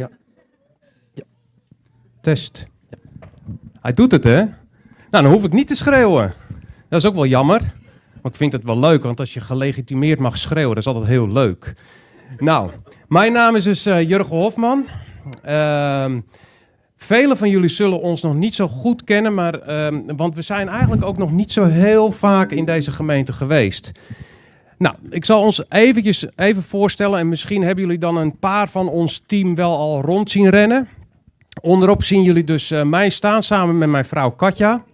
Ja. ja. Test. Ja. Hij doet het, hè? Nou, dan hoef ik niet te schreeuwen. Dat is ook wel jammer. Maar ik vind het wel leuk, want als je gelegitimeerd mag schreeuwen, dat is altijd heel leuk. Nou, mijn naam is dus eh, Jurgen Hofman. Ehm, velen van jullie zullen ons nog niet zo goed kennen, maar, ehm, want we zijn eigenlijk ook nog niet zo heel vaak in deze gemeente geweest. Nou, ik zal ons eventjes even voorstellen en misschien hebben jullie dan een paar van ons team wel al rond zien rennen. Onderop zien jullie dus eh, mij staan samen met mijn vrouw Katja.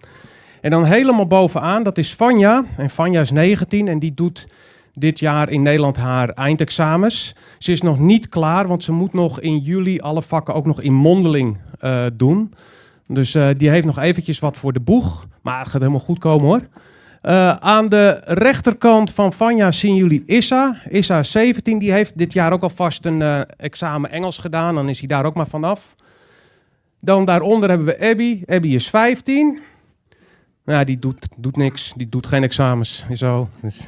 En dan helemaal bovenaan, dat is Fanja. En Vanja is 19 en die doet dit jaar in Nederland haar eindexamens. Ze is nog niet klaar, want ze moet nog in juli alle vakken ook nog in mondeling eh, doen. Dus eh, die heeft nog eventjes wat voor de boeg. Maar het gaat helemaal goed komen hoor. Eh, aan de rechterkant van Vanja zien jullie Issa. Issa 17, die heeft dit jaar ook alvast een eh, examen Engels gedaan. Dan is hij daar ook maar vanaf. Dan daaronder hebben we Abby. Abby is 15. Nou, die doet, doet niks. Die doet geen examens zo. Dus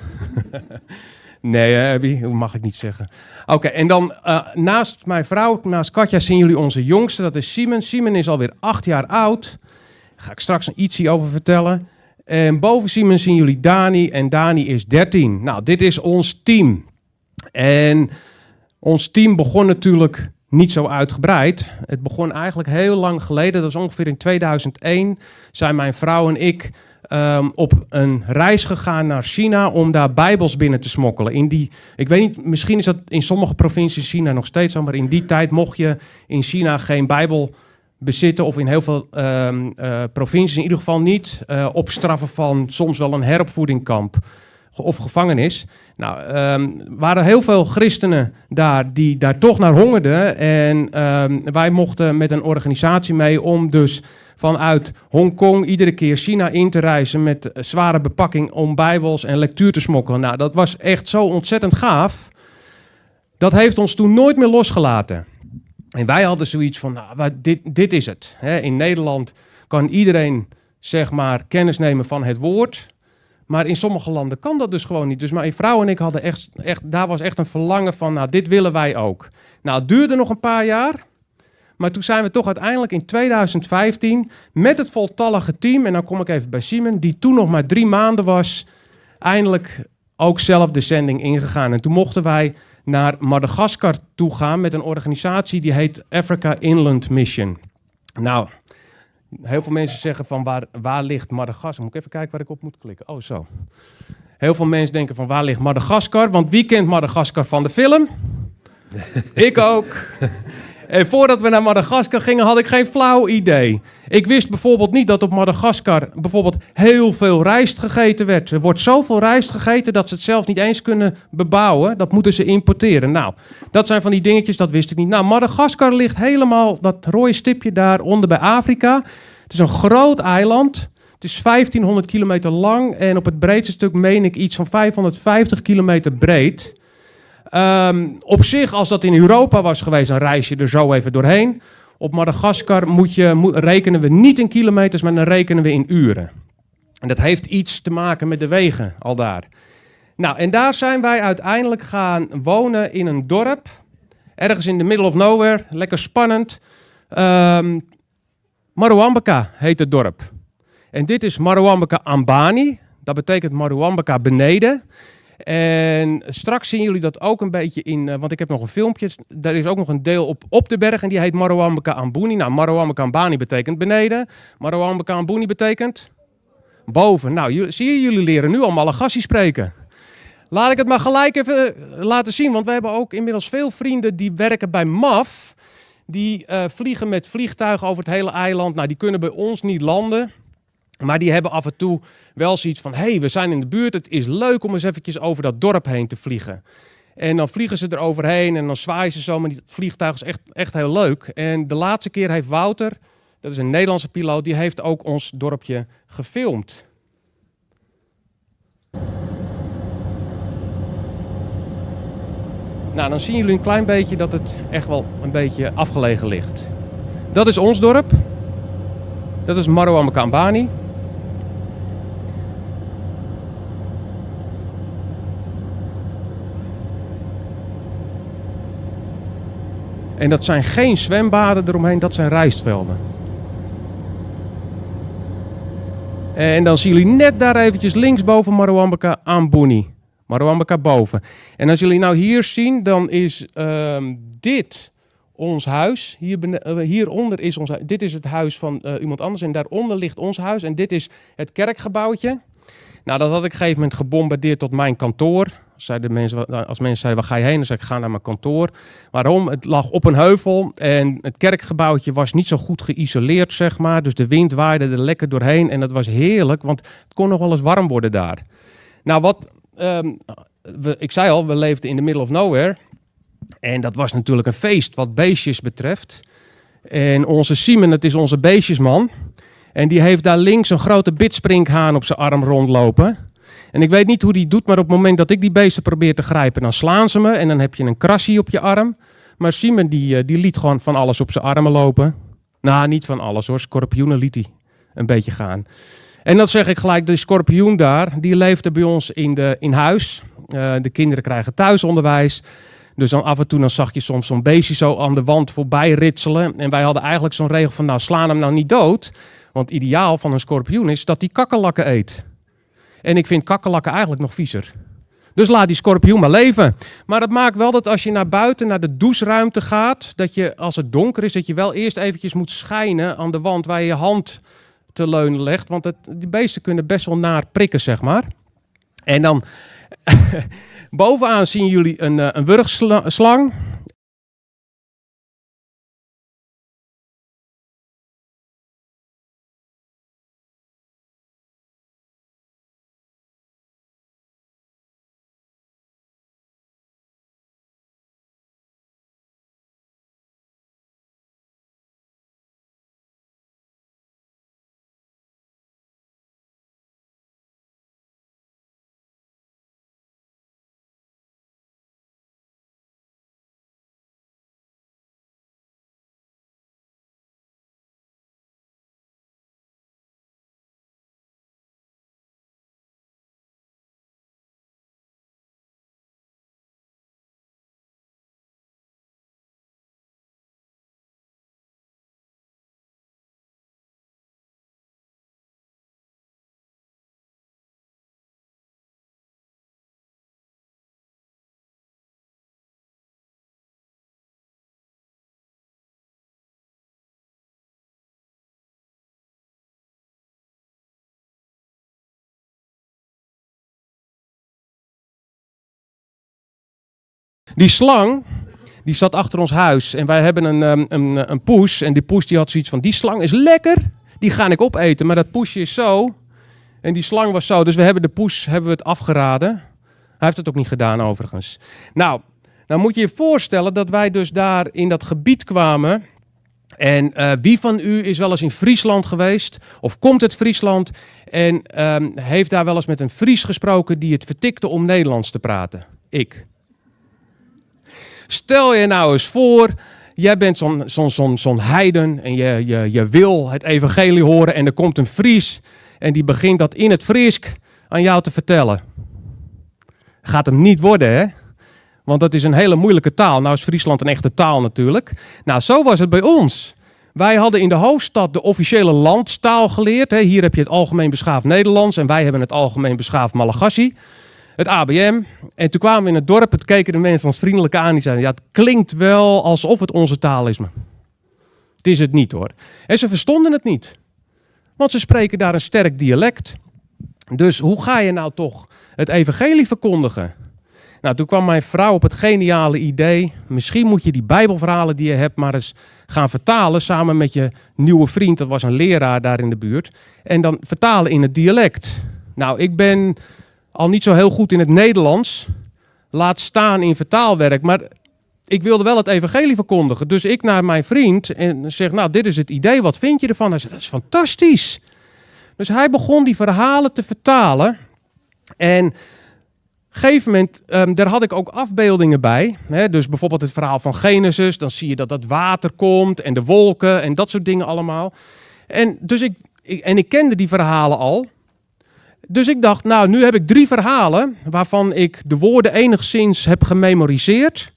nee, Abby, mag ik niet zeggen. Oké, en dan eh, naast mijn vrouw, naast Katja, zien jullie onze jongste. Dat is Simon. Simon is alweer acht jaar oud. Daar ga ik straks een ietsie over vertellen. En boven zien zien jullie Dani en Dani is 13. Nou, dit is ons team. En ons team begon natuurlijk niet zo uitgebreid. Het begon eigenlijk heel lang geleden, dat was ongeveer in 2001, zijn mijn vrouw en ik ehm, op een reis gegaan naar China om daar Bijbels binnen te smokkelen. In die, ik weet niet, misschien is dat in sommige provincies China nog steeds zo, maar in die tijd mocht je in China geen Bijbel bezitten of in heel veel ehm, eh, provincies in ieder geval niet eh, op straffen van soms wel een heropvoedingkamp of gevangenis. Nou, ehm, waren heel veel christenen daar die daar toch naar hongerden. En ehm, wij mochten met een organisatie mee om dus vanuit Hongkong iedere keer China in te reizen met eh, zware bepakking om bijbels en lectuur te smokkelen. Nou, dat was echt zo ontzettend gaaf. Dat heeft ons toen nooit meer losgelaten. En wij hadden zoiets van, nou, dit, dit is het. Hè? In Nederland kan iedereen zeg maar, kennis nemen van het woord. Maar in sommige landen kan dat dus gewoon niet. Dus mijn vrouw en ik hadden echt, echt, daar was echt een verlangen van, nou, dit willen wij ook. Nou, het duurde nog een paar jaar. Maar toen zijn we toch uiteindelijk in 2015 met het voltallige team, en dan kom ik even bij Simon, die toen nog maar drie maanden was, eindelijk ook zelf de zending ingegaan. En toen mochten wij naar Madagaskar toe gaan met een organisatie die heet Africa Inland Mission. Nou, heel veel mensen zeggen van waar, waar ligt Madagaskar? Moet ik even kijken waar ik op moet klikken. Oh, zo. Heel veel mensen denken van waar ligt Madagaskar? Want wie kent Madagaskar van de film? ik ook. En voordat we naar Madagaskar gingen, had ik geen flauw idee. Ik wist bijvoorbeeld niet dat op Madagaskar bijvoorbeeld heel veel rijst gegeten werd. Er wordt zoveel rijst gegeten dat ze het zelf niet eens kunnen bebouwen. Dat moeten ze importeren. Nou, dat zijn van die dingetjes, dat wist ik niet. Nou, Madagaskar ligt helemaal, dat rode stipje daaronder bij Afrika. Het is een groot eiland. Het is 1500 kilometer lang en op het breedste stuk meen ik iets van 550 kilometer breed. Ehm, op zich, als dat in Europa was geweest, dan reis je er zo even doorheen. Op Madagaskar moet je, moet, rekenen we niet in kilometers, maar dan rekenen we in uren. En dat heeft iets te maken met de wegen al daar. Nou, en daar zijn wij uiteindelijk gaan wonen in een dorp. Ergens in de middle of nowhere. Lekker spannend. Um, heet het dorp. En dit is Maruambeka Ambani. Dat betekent Maruambeka beneden. En straks zien jullie dat ook een beetje in, eh, want ik heb nog een filmpje. Daar is ook nog een deel op, op de berg en die heet Marouamaka Ambuni. Nou, Marouamaka Ambani betekent beneden. Marouamaka Ambuni betekent boven. Nou, zie je, jullie leren nu allemaal Malagasy spreken. Laat ik het maar gelijk even eh, laten zien, want we hebben ook inmiddels veel vrienden die werken bij MAF. Die eh, vliegen met vliegtuigen over het hele eiland. Nou, die kunnen bij ons niet landen. Maar die hebben af en toe wel zoiets van: hey, we zijn in de buurt. Het is leuk om eens eventjes over dat dorp heen te vliegen. En dan vliegen ze er overheen en dan zwaaien ze zo. Maar die vliegtuig is echt, echt heel leuk. En de laatste keer heeft Wouter, dat is een Nederlandse piloot, die heeft ook ons dorpje gefilmd. Nou, dan zien jullie een klein beetje dat het echt wel een beetje afgelegen ligt. Dat is ons dorp. Dat is Marwa Mekambani. En dat zijn geen zwembaden eromheen, dat zijn rijstvelden. En dan zien jullie net daar eventjes linksboven aan Ambuni. Marouambeka boven. En als jullie nou hier zien, dan is ehm, dit ons huis. Hier eh, hieronder is ons Dit is het huis van eh, iemand anders en daaronder ligt ons huis. En dit is het kerkgebouwtje. Nou, dat had ik op een gegeven moment gebombardeerd tot mijn kantoor zeiden mensen, nou, als mensen zeiden, waar ga je heen? Dan zei ik, ga naar mijn kantoor. Waarom? Het lag op een heuvel en het kerkgebouwtje was niet zo goed geïsoleerd, zeg maar. Dus de wind waaide er lekker doorheen en dat was heerlijk, want het kon nog wel eens warm worden daar. Nou, wat... Ehm, we, ik zei al, we leefden in de middle of nowhere. En dat was natuurlijk een feest wat beestjes betreft. En onze Simon, het is onze beestjesman. En die heeft daar links een grote bitsprinkhaan op zijn arm rondlopen. En ik weet niet hoe die doet, maar op het moment dat ik die beesten probeer te grijpen, dan slaan ze me en dan heb je een krasje op je arm. Maar Simon die, eh, die liet gewoon van alles op zijn armen lopen. Nou, niet van alles hoor. Scorpioenen liet hij een beetje gaan. En dat zeg ik gelijk, de scorpioen daar, die leefde bij ons in, de, in huis. Eh, de kinderen krijgen thuisonderwijs. Dus dan af en toe dan zag je soms zo'n beestje zo aan de wand voorbij ritselen. En wij hadden eigenlijk zo'n regel van, nou slaan hem nou niet dood. Want ideaal van een scorpioen is dat hij kakkelakken eet. En ik vind kakkelakken eigenlijk nog viezer. Dus laat die scorpioen maar leven. Maar dat maakt wel dat als je naar buiten, naar de doucheruimte gaat, dat je als het donker is, dat je wel eerst eventjes moet schijnen aan de wand waar je je hand te leunen legt. Want het, die beesten kunnen best wel naar prikken, zeg maar. En dan bovenaan zien jullie een, eh, een wurgslang. Die slang, die zat achter ons huis. En wij hebben een, ehm, een, eh, een poes. En die poes die had zoiets van, die slang is lekker. Die ga ik opeten. Maar dat poesje is zo. En die slang was zo. Dus we hebben de poes hebben we het afgeraden. Hij heeft het ook niet gedaan overigens. Nou, nou moet je je voorstellen dat wij dus daar in dat gebied kwamen. En eh, wie van u is wel eens in Friesland geweest of komt uit Friesland en ehm, heeft daar wel eens met een Fries gesproken die het vertikte om Nederlands te praten? Ik. Stel je nou eens voor, jij bent zo'n heiden en je, je, je wil het evangelie horen en er komt een Fries en die begint dat in het Friesk aan jou te vertellen. Gaat hem niet worden, hè? Want dat is een hele moeilijke taal. Nou is Friesland een echte taal natuurlijk. Nou, zo was het bij ons. Wij hadden in de hoofdstad de officiële landstaal geleerd. Hier heb je het algemeen beschaafd Nederlands en wij hebben het algemeen beschaafd Malagasy het ABM. En toen kwamen we in het dorp, het keken de mensen ons vriendelijk aan. Die zeiden, ja, het klinkt wel alsof het onze taal is, het is het niet hoor. En ze verstonden het niet. Want ze spreken daar een sterk dialect. Dus hoe ga je nou toch het evangelie verkondigen? Nou, toen kwam mijn vrouw op het geniale idee. Misschien moet je die Bijbelverhalen die je hebt maar eens gaan vertalen. samen met je nieuwe vriend, dat was een leraar daar in de buurt. En dan vertalen in het dialect. Nou, ik ben al niet zo heel goed in het Nederlands, laat staan in vertaalwerk. Maar ik wilde wel het evangelie verkondigen. Dus ik naar mijn vriend en zeg, nou, dit is het idee, wat vind je ervan? Hij zegt, dat is fantastisch. Dus hij begon die verhalen te vertalen. En op een gegeven moment, ehm, daar had ik ook afbeeldingen bij. Hè? Dus bijvoorbeeld het verhaal van Genesis. Dan zie je dat dat water komt en de wolken en dat soort dingen allemaal. En dus ik en ik kende die verhalen al. Dus ik dacht, nou, nu heb ik drie verhalen waarvan ik de woorden enigszins heb gememoriseerd.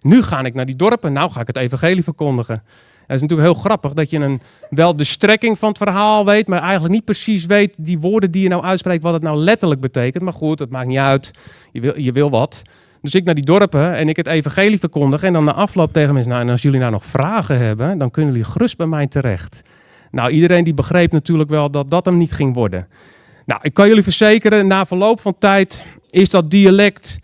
Nu ga ik naar die dorpen, nou ga ik het evangelie verkondigen. Het is natuurlijk heel grappig dat je een, wel de strekking van het verhaal weet, maar eigenlijk niet precies weet die woorden die je nou uitspreekt, wat het nou letterlijk betekent. Maar goed, het maakt niet uit, je wil, je wil wat. Dus ik naar die dorpen en ik het evangelie verkondig en dan na afloop tegen mensen, nou en als jullie nou nog vragen hebben, dan kunnen jullie gerust bij mij terecht. Nou, iedereen die begreep natuurlijk wel dat dat hem niet ging worden. Nou, ik kan jullie verzekeren, na verloop van tijd is dat dialect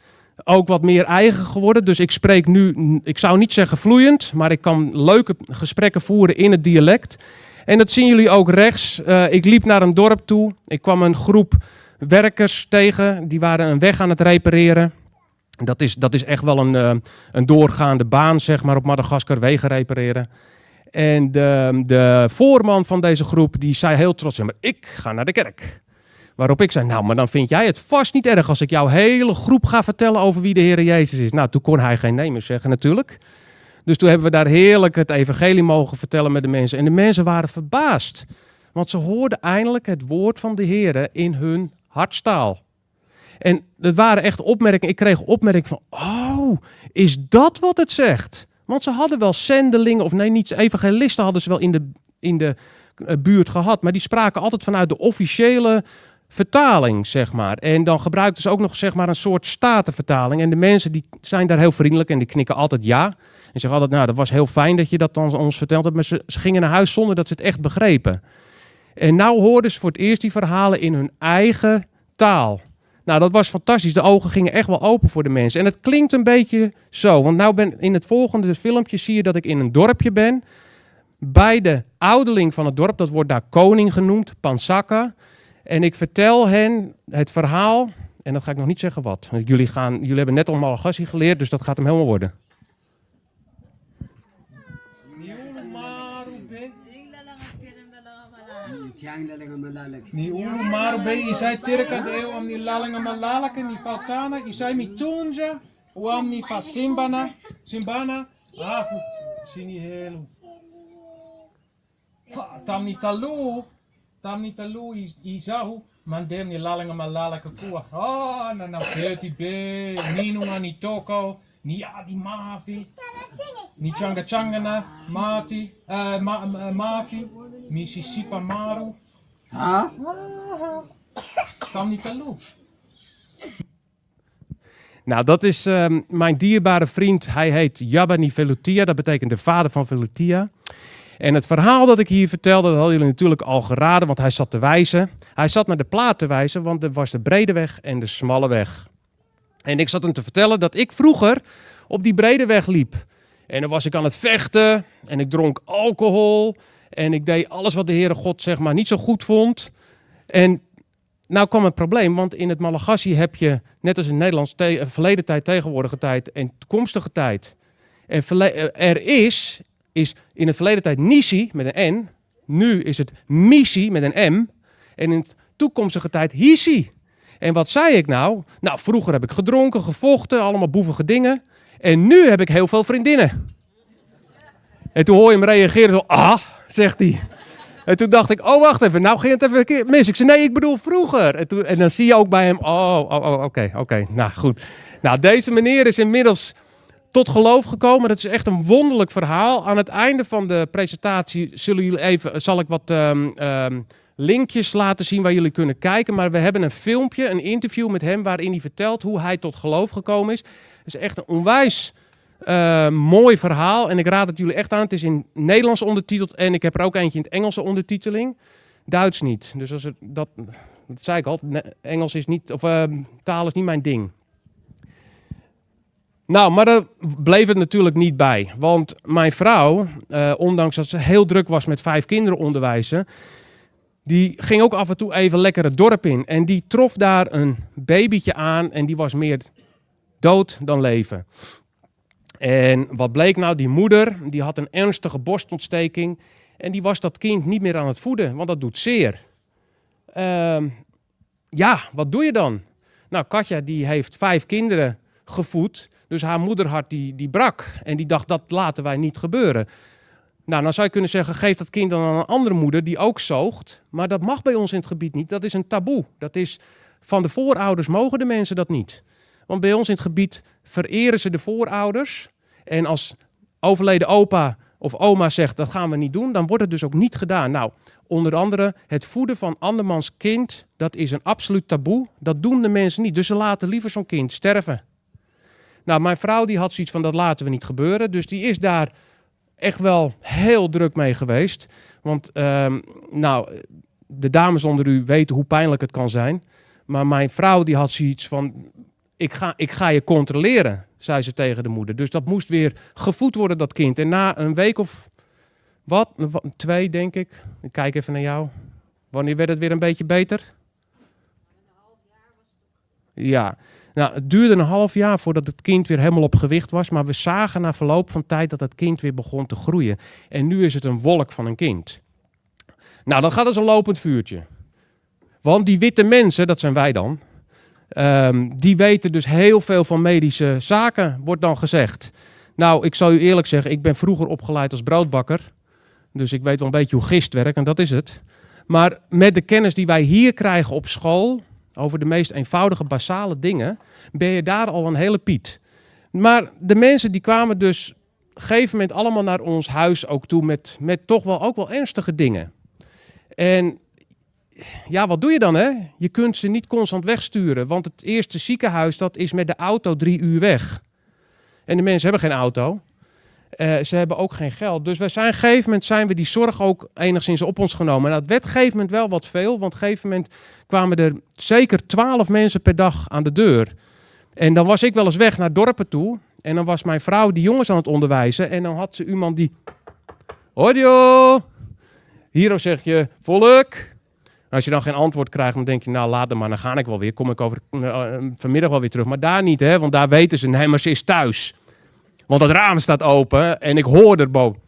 ook wat meer eigen geworden. Dus ik spreek nu, ik zou niet zeggen vloeiend, maar ik kan leuke gesprekken voeren in het dialect. En dat zien jullie ook rechts. Eh, ik liep naar een dorp toe. Ik kwam een groep werkers tegen. Die waren een weg aan het repareren. Dat is, dat is echt wel een, eh, een doorgaande baan, zeg maar, op Madagaskar, wegen repareren. En de, de voorman van deze groep, die zei heel trots, ik ga naar de kerk. Waarop ik zei, nou, maar dan vind jij het vast niet erg als ik jouw hele groep ga vertellen over wie de Heer Jezus is. Nou, toen kon hij geen nee meer zeggen natuurlijk. Dus toen hebben we daar heerlijk het evangelie mogen vertellen met de mensen. En de mensen waren verbaasd, want ze hoorden eindelijk het woord van de Heere in hun hartstaal. En dat waren echt opmerkingen. Ik kreeg opmerkingen van, oh, is dat wat het zegt? Want ze hadden wel zendelingen, of nee, niet evangelisten hadden ze wel in de, in de eh, buurt gehad. Maar die spraken altijd vanuit de officiële vertaling, zeg maar. En dan gebruikten ze ook nog zeg maar, een soort statenvertaling. En de mensen die zijn daar heel vriendelijk en die knikken altijd ja. En zeggen altijd, nou, dat was heel fijn dat je dat dan ons verteld hebt. Maar ze, gingen naar huis zonder dat ze het echt begrepen. En nou hoorden ze voor het eerst die verhalen in hun eigen taal. Nou, dat was fantastisch. De ogen gingen echt wel open voor de mensen. En het klinkt een beetje zo. Want nou ben in het volgende filmpje zie je dat ik in een dorpje ben. Bij de ouderling van het dorp, dat wordt daar koning genoemd, Pansaka. En ik vertel hen het verhaal. En dat ga ik nog niet zeggen wat. Want jullie, gaan, jullie hebben net allemaal gassie geleerd, dus dat gaat hem helemaal worden. Ni uru marbe isai tirka de eu amni lalinga malalaka ni faltana isai mitunja o amni fa simbana simbana afu sini helu. Tamni talu tamnitalu izahu manderni lalinga malalaka kua ah na na beti be ninunga ni toko ni adi mafi ni changa changana mati uh, mafi Mississippi maru ha Lu. Nou, dat is uh, mijn dierbare vriend. Hij heet Jabani Velutia. Dat betekent de vader van Velutia. En het verhaal dat ik hier vertelde, dat hadden jullie natuurlijk al geraden, want hij zat te wijzen. Hij zat naar de plaat te wijzen, want er was de brede weg en de smalle weg. En ik zat hem te vertellen dat ik vroeger op die brede weg liep. En dan was ik aan het vechten en ik dronk alcohol en ik deed alles wat de Heere God zeg maar niet zo goed vond. En nou kwam het probleem, want in het Malagasy heb je, net als in Nederlands, verleden tijd, tegenwoordige tijd en toekomstige tijd. En eh, er is is in het verleden tijd Nisi met een N. Nu is het Missie met een M. En in de toekomstige tijd Hisi. En wat zei ik nou? Nou, vroeger heb ik gedronken, gevochten, allemaal boevige dingen. En nu heb ik heel veel vriendinnen. En toen hoor je hem reageren zo, ah, zegt hij. En toen dacht ik, oh wacht even, nou ging het even mis. Ik zei, nee, ik bedoel vroeger. En, toen, en dan zie je ook bij hem, oh, oh, oh oké, oké, nou goed. Nou, deze meneer is inmiddels tot geloof gekomen. Dat is echt een wonderlijk verhaal. Aan het einde van de presentatie zullen jullie even, eh, zal ik wat ehm, ehm, linkjes laten zien waar jullie kunnen kijken. Maar we hebben een filmpje, een interview met hem waarin hij vertelt hoe hij tot geloof gekomen is. Het is echt een onwijs eh, mooi verhaal en ik raad het jullie echt aan. Het is in Nederlands ondertiteld en ik heb er ook eentje in het Engelse ondertiteling. Duits niet. Dus als het, dat, zei ik al, Engels is niet, of ehm, taal is niet mijn ding. Nou, maar daar bleef het natuurlijk niet bij. Want mijn vrouw, eh, ondanks dat ze heel druk was met vijf kinderen onderwijzen, die ging ook af en toe even lekker het dorp in. En die trof daar een babytje aan en die was meer dood dan leven. En wat bleek nou? Die moeder die had een ernstige borstontsteking. En die was dat kind niet meer aan het voeden, want dat doet zeer. Ehm, ja, wat doe je dan? Nou, Katja die heeft vijf kinderen gevoed. Dus haar moederhart die, die brak. En die dacht, dat laten wij niet gebeuren. Nou, dan zou je kunnen zeggen, geef dat kind dan aan een andere moeder die ook zoogt. Maar dat mag bij ons in het gebied niet. Dat is een taboe. Dat is, van de voorouders mogen de mensen dat niet. Want bij ons in het gebied vereren ze de voorouders. En als overleden opa of oma zegt, dat gaan we niet doen, dan wordt het dus ook niet gedaan. Nou, onder andere het voeden van andermans kind, dat is een absoluut taboe. Dat doen de mensen niet. Dus ze laten liever zo'n kind sterven. Nou, mijn vrouw die had zoiets van dat laten we niet gebeuren. Dus die is daar echt wel heel druk mee geweest. Want ehm, nou, de dames onder u weten hoe pijnlijk het kan zijn. Maar mijn vrouw die had zoiets van, ik ga, ik ga je controleren, zei ze tegen de moeder. Dus dat moest weer gevoed worden, dat kind. En na een week of wat, twee denk ik, ik kijk even naar jou. Wanneer werd het weer een beetje beter? Ja, nou, het duurde een half jaar voordat het kind weer helemaal op gewicht was. Maar we zagen na verloop van tijd dat het kind weer begon te groeien. En nu is het een wolk van een kind. Nou, dan gaat het een lopend vuurtje. Want die witte mensen, dat zijn wij dan. Ehm, die weten dus heel veel van medische zaken, wordt dan gezegd. Nou, ik zal u eerlijk zeggen, ik ben vroeger opgeleid als broodbakker. Dus ik weet wel een beetje hoe gist werkt en dat is het. Maar met de kennis die wij hier krijgen op school, over de meest eenvoudige, basale dingen, ben je daar al een hele piet. Maar de mensen die kwamen dus op een gegeven moment allemaal naar ons huis ook toe met, met toch wel ook wel ernstige dingen. En ja, wat doe je dan hè? Je kunt ze niet constant wegsturen, want het eerste ziekenhuis dat is met de auto drie uur weg. En de mensen hebben geen auto. Eh, ze hebben ook geen geld. Dus zijn, op een gegeven moment zijn we die zorg ook enigszins op ons genomen. En dat werd op een gegeven moment wel wat veel, want op een gegeven moment kwamen er zeker twaalf mensen per dag aan de deur. En dan was ik wel eens weg naar dorpen toe. En dan was mijn vrouw die jongens aan het onderwijzen. En dan had ze iemand die. Hodio! Hierop zeg je: volk! Als je dan geen antwoord krijgt, dan denk je, nou laat maar, dan ga ik wel weer. Kom ik over, eh, vanmiddag wel weer terug. Maar daar niet, hè, want daar weten ze, nee, maar ze is thuis. Want dat raam staat open en ik hoor erboven.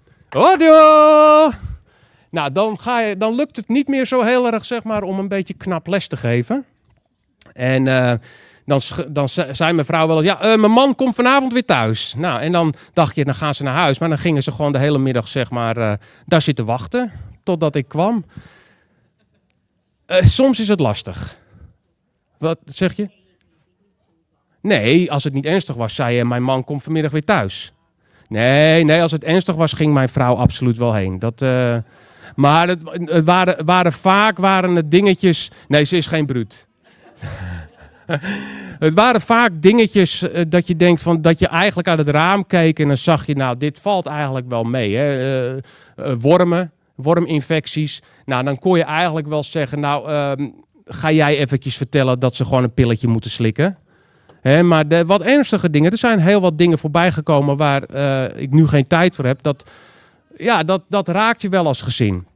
Nou, dan, ga je, dan lukt het niet meer zo heel erg, zeg maar, om een beetje knap les te geven. En eh, dan, dan zei mijn vrouw wel, ja, eh, mijn man komt vanavond weer thuis. Nou, en dan dacht je, dan gaan ze naar huis. Maar dan gingen ze gewoon de hele middag, zeg maar, eh, daar zitten wachten totdat ik kwam. soms is het lastig. Wat zeg je? Nee, als het niet ernstig was, zei je, mijn man komt vanmiddag weer thuis. Nee, nee, als het ernstig was, ging mijn vrouw absoluut wel heen. Dat, eh, maar het, het waren, waren, vaak waren het dingetjes. Nee, ze is geen bruut. het waren vaak dingetjes eh, dat je denkt van dat je eigenlijk uit het raam keek en dan zag je, nou, dit valt eigenlijk wel mee. Hè? Eh, wormen, worminfecties. Nou, dan kon je eigenlijk wel zeggen, nou, ehm, ga jij eventjes vertellen dat ze gewoon een pilletje moeten slikken maar de wat ernstige dingen. Er zijn heel wat dingen voorbij gekomen waar eh, ik nu geen tijd voor heb. Dat, ja, dat, dat raakt je wel als gezin.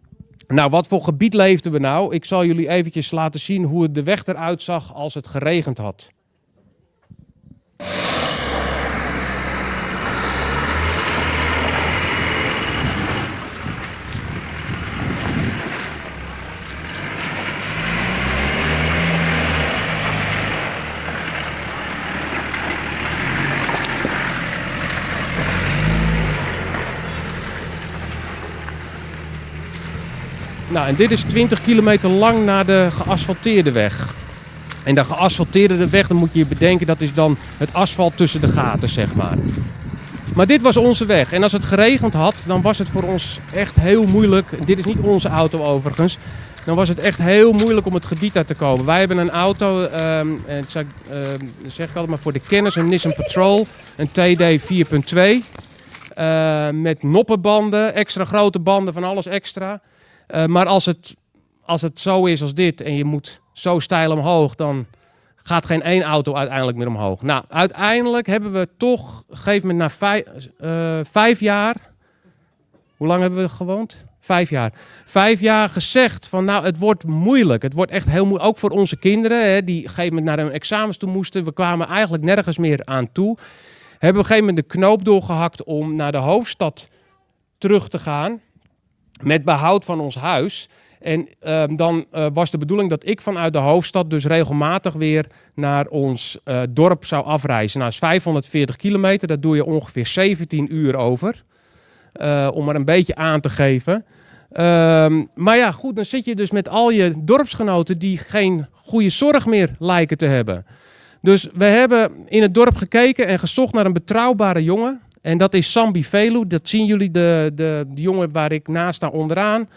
Nou, wat voor gebied leefden we nou? Ik zal jullie eventjes laten zien hoe het de weg eruit zag als het geregend had. Nou, en dit is 20 kilometer lang naar de geasfalteerde weg. En de geasfalteerde weg, dan moet je je bedenken, dat is dan het asfalt tussen de gaten, zeg maar. Maar dit was onze weg. En als het geregend had, dan was het voor ons echt heel moeilijk. Dit is niet onze auto overigens. Dan was het echt heel moeilijk om het gebied uit te komen. Wij hebben een auto, ehm, en ehm, zeg, ik altijd maar voor de kennis, een Nissan Patrol. Een TD 4.2. Eh, met noppenbanden, extra grote banden, van alles extra. Eh, maar als het, als het zo is als dit en je moet zo stijl omhoog, dan gaat geen één auto uiteindelijk meer omhoog. Nou, uiteindelijk hebben we toch, op een gegeven moment na eh, vijf, jaar, hoe lang hebben we gewoond? Vijf jaar. Vijf jaar gezegd van nou, het wordt moeilijk. Het wordt echt heel moeilijk. Ook voor onze kinderen, hè, die op een gegeven moment naar hun examens toe moesten. We kwamen eigenlijk nergens meer aan toe. Hebben we op een gegeven moment de knoop doorgehakt om naar de hoofdstad terug te gaan met behoud van ons huis. En ehm, dan eh, was de bedoeling dat ik vanuit de hoofdstad dus regelmatig weer naar ons eh, dorp zou afreizen. Nou, dat is 540 kilometer, dat doe je ongeveer 17 uur over. Eh, om er een beetje aan te geven. Ehm, maar ja, goed, dan zit je dus met al je dorpsgenoten die geen goede zorg meer lijken te hebben. Dus we hebben in het dorp gekeken en gezocht naar een betrouwbare jongen en dat is Sambi Velu. Dat zien jullie, de, de, de jongen waar ik naast sta onderaan.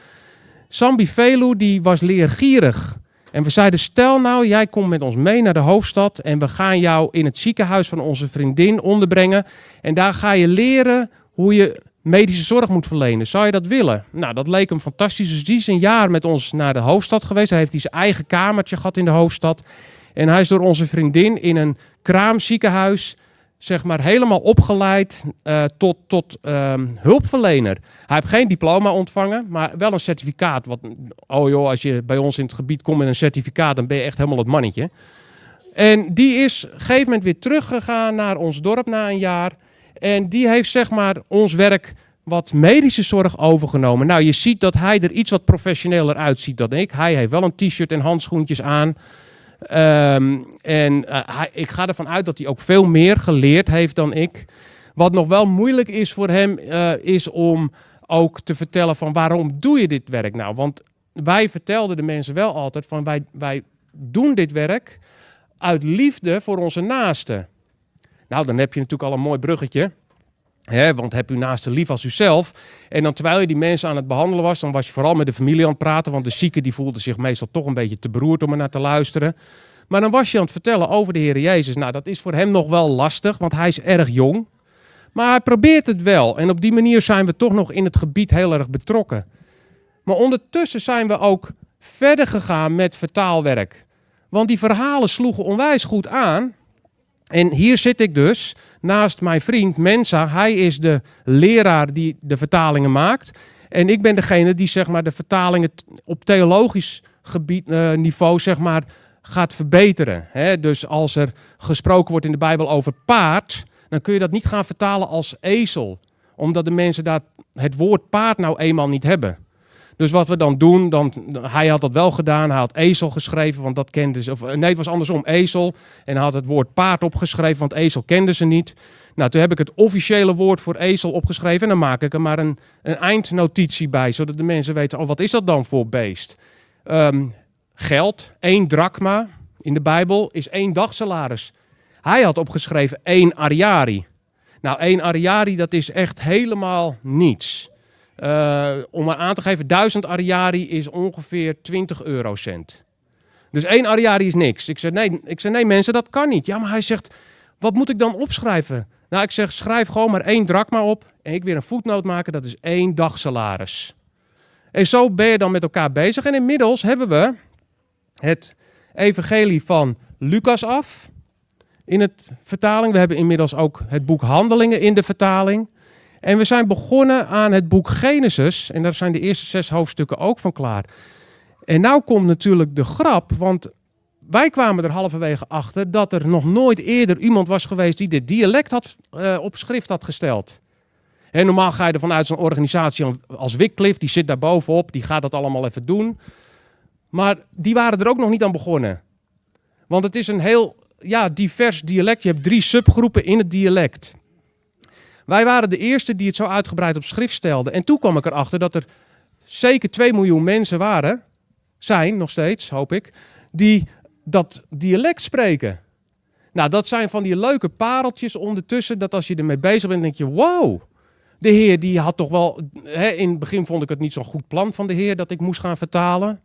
Sambi Velu die was leergierig. En we zeiden, stel nou, jij komt met ons mee naar de hoofdstad en we gaan jou in het ziekenhuis van onze vriendin onderbrengen. En daar ga je leren hoe je medische zorg moet verlenen. Zou je dat willen? Nou, dat leek hem fantastisch. Dus die is een jaar met ons naar de hoofdstad geweest. Hij heeft zijn eigen kamertje gehad in de hoofdstad. En hij is door onze vriendin in een kraamziekenhuis zeg maar, helemaal opgeleid eh, tot, tot ehm, hulpverlener. Hij heeft geen diploma ontvangen, maar wel een certificaat. Wat, oh joh, als je bij ons in het gebied komt met een certificaat, dan ben je echt helemaal het mannetje. En die is op een gegeven moment weer teruggegaan naar ons dorp na een jaar. En die heeft zeg maar ons werk wat medische zorg overgenomen. Nou, je ziet dat hij er iets wat professioneler uitziet dan ik. Hij heeft wel een t-shirt en handschoentjes aan. Ehm, en eh, ik ga ervan uit dat hij ook veel meer geleerd heeft dan ik. Wat nog wel moeilijk is voor hem, eh, is om ook te vertellen van waarom doe je dit werk nou? Want wij vertelden de mensen wel altijd van wij, wij doen dit werk uit liefde voor onze naasten. Nou, dan heb je natuurlijk al een mooi bruggetje want heb u naast de lief als uzelf. En dan terwijl je die mensen aan het behandelen was, dan was je vooral met de familie aan het praten. Want de zieke die voelde zich meestal toch een beetje te beroerd om er naar te luisteren. Maar dan was je aan het vertellen over de Heer Jezus. Nou, dat is voor hem nog wel lastig, want hij is erg jong. Maar hij probeert het wel. En op die manier zijn we toch nog in het gebied heel erg betrokken. Maar ondertussen zijn we ook verder gegaan met vertaalwerk. Want die verhalen sloegen onwijs goed aan. En hier zit ik dus naast mijn vriend Mensa. Hij is de leraar die de vertalingen maakt. En ik ben degene die zeg maar, de vertalingen op theologisch gebied, eh, niveau zeg maar, gaat verbeteren. Hè? Dus als er gesproken wordt in de Bijbel over paard, dan kun je dat niet gaan vertalen als ezel. Omdat de mensen daar het woord paard nou eenmaal niet hebben. Dus wat we dan doen, dan, hij had dat wel gedaan. Hij had ezel geschreven, want dat kenden ze. Of, eh, nee, het was andersom, ezel. En hij had het woord paard opgeschreven, want ezel kenden ze niet. Nou, toen heb ik het officiële woord voor ezel opgeschreven. En dan maak ik er maar een, een eindnotitie bij, zodat de mensen weten, oh, wat is dat dan voor beest? Ehm, geld, één drachma in de Bijbel is één dagsalaris. Hij had opgeschreven één ariari. Nou, één ariari, dat is echt helemaal niets. Eh, om maar aan te geven, 1000 Ariari is ongeveer 20 eurocent. Dus één Ariari is niks. Ik zei, nee, ik zei, nee mensen, dat kan niet. Ja, maar hij zegt, wat moet ik dan opschrijven? Nou, ik zeg, schrijf gewoon maar één drakma op. En ik weer een voetnoot maken, dat is één salaris. En zo ben je dan met elkaar bezig. En inmiddels hebben we het evangelie van Lucas af in het vertaling. We hebben inmiddels ook het boek Handelingen in de vertaling. En we zijn begonnen aan het boek Genesis. En daar zijn de eerste zes hoofdstukken ook van klaar. En nou komt natuurlijk de grap, want wij kwamen er halverwege achter dat er nog nooit eerder iemand was geweest die dit dialect had, uh, op schrift had gesteld. En normaal ga je er vanuit zo'n organisatie als Wycliffe, die zit daar bovenop, die gaat dat allemaal even doen. Maar die waren er ook nog niet aan begonnen. Want het is een heel ja, divers dialect. Je hebt drie subgroepen in het dialect. Wij waren de eerste die het zo uitgebreid op schrift stelden. En toen kwam ik erachter dat er zeker 2 miljoen mensen waren, zijn nog steeds, hoop ik, die dat dialect spreken. Nou, dat zijn van die leuke pareltjes ondertussen, dat als je ermee bezig bent, denk je, wow, de Heer die had toch wel, hè, in het begin vond ik het niet zo'n goed plan van de Heer dat ik moest gaan vertalen.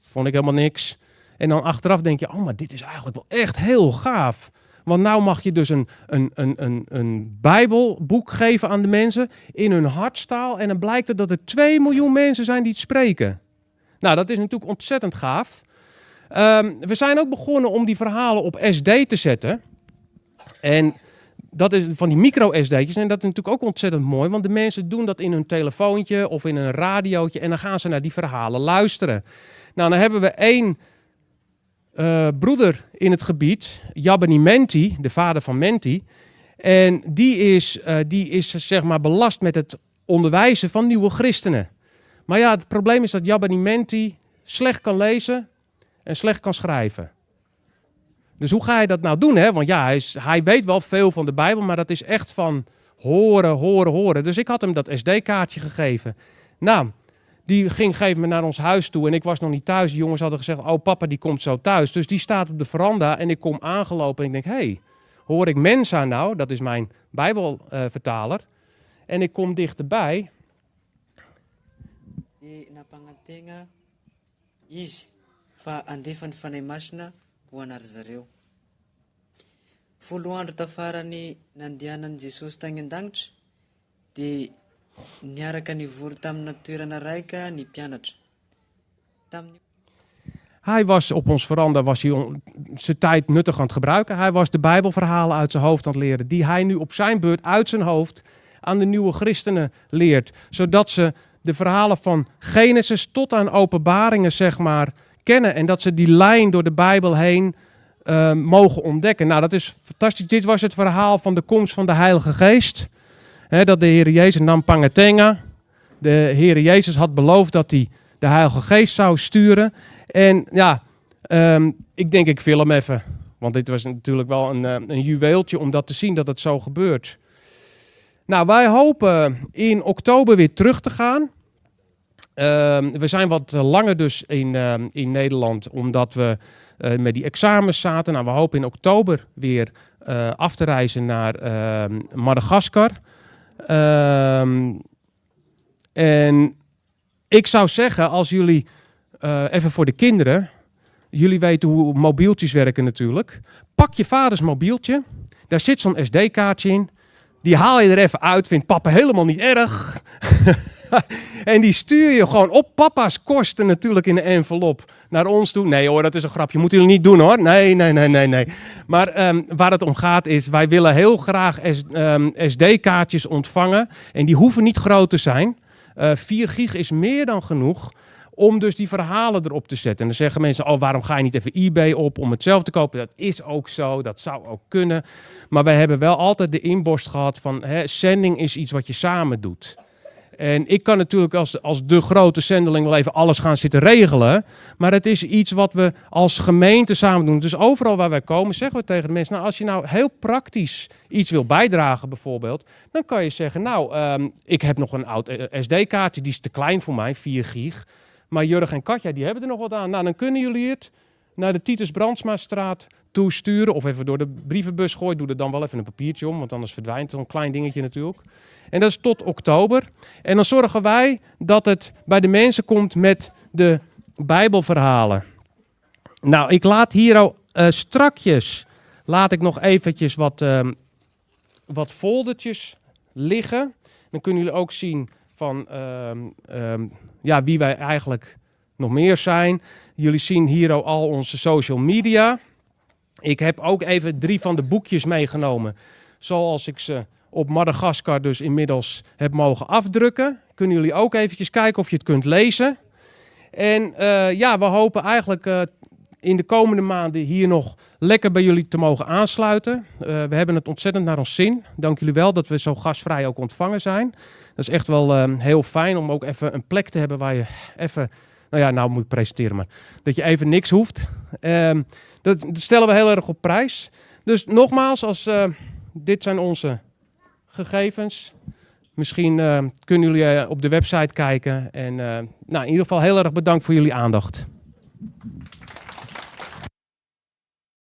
Dat vond ik helemaal niks. En dan achteraf denk je, oh, maar dit is eigenlijk wel echt heel gaaf. Want nou mag je dus een, een, een, een, een bijbelboek geven aan de mensen in hun hartstaal. En dan blijkt dat er 2 miljoen mensen zijn die het spreken. Nou, dat is natuurlijk ontzettend gaaf. Ehm, we zijn ook begonnen om die verhalen op SD te zetten. En dat is van die micro-SD'tjes. En dat is natuurlijk ook ontzettend mooi. Want de mensen doen dat in hun telefoontje of in een radiootje. En dan gaan ze naar die verhalen luisteren. Nou, dan hebben we één eh, broeder in het gebied, Jabani Menti, de vader van Menti. En die is, eh, die is zeg maar belast met het onderwijzen van nieuwe christenen. Maar ja, het probleem is dat Jabani Menti slecht kan lezen en slecht kan schrijven. Dus hoe ga je dat nou doen? Hè? Want ja, hij, hij weet wel veel van de Bijbel, maar dat is echt van horen, horen, horen. Dus ik had hem dat SD-kaartje gegeven. Nou, die ging gegeven moment naar ons huis toe. En ik was nog niet thuis. De jongens hadden gezegd, oh papa die komt zo thuis. Dus die staat op de veranda en ik kom aangelopen. En ik denk, hey, hoor ik Mensa nou? Dat is mijn bijbelvertaler. en ik kom dichterbij. izy fa andeha fa nyfanahy masina ho anary Die niaraka nivory tamina toerana raika ny mpianatra Hij was op ons veranda, was hij zijn tijd nuttig aan het gebruiken. Hij was de Bijbelverhalen uit zijn hoofd aan het leren, die hij nu op zijn beurt uit zijn hoofd aan de nieuwe christenen leert. Zodat ze de verhalen van Genesis tot aan openbaringen, zeg maar, kennen. En dat ze die lijn door de Bijbel heen eh, mogen ontdekken. Nou, dat is fantastisch. Dit was het verhaal van de komst van de Heilige Geest dat de Heer Jezus nam Pangetenga. De Heer Jezus had beloofd dat hij de Heilige Geest zou sturen. En ja, ehm, ik denk ik film even. Want dit was natuurlijk wel een, eh, een juweeltje om dat te zien dat het zo gebeurt. Nou, wij hopen in oktober weer terug te gaan. Ehm, we zijn wat langer dus in, ehm, in Nederland, omdat we eh, met die examens zaten. Nou, we hopen in oktober weer eh, af te reizen naar Madagaskar. Ehm, en ik zou zeggen, als jullie, eh, even voor de kinderen, jullie weten hoe mobieltjes werken natuurlijk. Pak je vaders mobieltje, daar zit zo'n SD-kaartje in. Die haal je er even uit, vindt papa helemaal niet erg. en die stuur je gewoon op papa's kosten natuurlijk in een envelop naar ons toe. Nee hoor, dat is een grapje. moet jullie niet doen hoor. Nee, nee, nee, nee, nee. Maar ehm, waar het om gaat is, wij willen heel graag SD-kaartjes ehm, ontvangen. En die hoeven niet groot te zijn. Uh, eh, 4 gig is meer dan genoeg om dus die verhalen erop te zetten. En dan zeggen mensen, oh, waarom ga je niet even eBay op om het zelf te kopen? Dat is ook zo, dat zou ook kunnen. Maar wij hebben wel altijd de inborst gehad van, hè, sending is iets wat je samen doet. En ik kan natuurlijk als, als de grote zendeling wel even alles gaan zitten regelen. Maar het is iets wat we als gemeente samen doen. Dus overal waar wij komen, zeggen we tegen de mensen: Nou, als je nou heel praktisch iets wil bijdragen, bijvoorbeeld, dan kan je zeggen: Nou, ehm, ik heb nog een oud e- e- SD-kaartje, die is te klein voor mij, 4 gig. Maar Jurgen en Katja, die hebben er nog wat aan. Nou, dan kunnen jullie het naar de Titus Brandsma toesturen of even door de brievenbus gooit. Doe er dan wel even een papiertje om, want anders verdwijnt zo'n klein dingetje natuurlijk. En dat is tot oktober. En dan zorgen wij dat het bij de mensen komt met de Bijbelverhalen. Nou, ik laat hier al uh, strakjes, laat ik nog eventjes wat, uh, wat foldertjes liggen. Dan kunnen jullie ook zien van ehm, ehm, ja, wie wij eigenlijk nog meer zijn. Jullie zien hier al onze social media. Ik heb ook even drie van de boekjes meegenomen. Zoals ik ze op Madagaskar dus inmiddels heb mogen afdrukken. Kunnen jullie ook eventjes kijken of je het kunt lezen. En eh, ja, we hopen eigenlijk eh, in de komende maanden hier nog lekker bij jullie te mogen aansluiten. Eh, we hebben het ontzettend naar ons zin. Dank jullie wel dat we zo gastvrij ook ontvangen zijn. Dat is echt wel heel fijn om ook even een plek te hebben waar je even nou ja, nou moet ik presenteren maar. Dat je even niks hoeft. Ehm, dat, stellen we heel erg op prijs. Dus nogmaals, als, eh, dit zijn onze gegevens. Misschien eh, kunnen jullie eh, op de website kijken. En nou, in ieder geval heel erg bedankt voor jullie aandacht.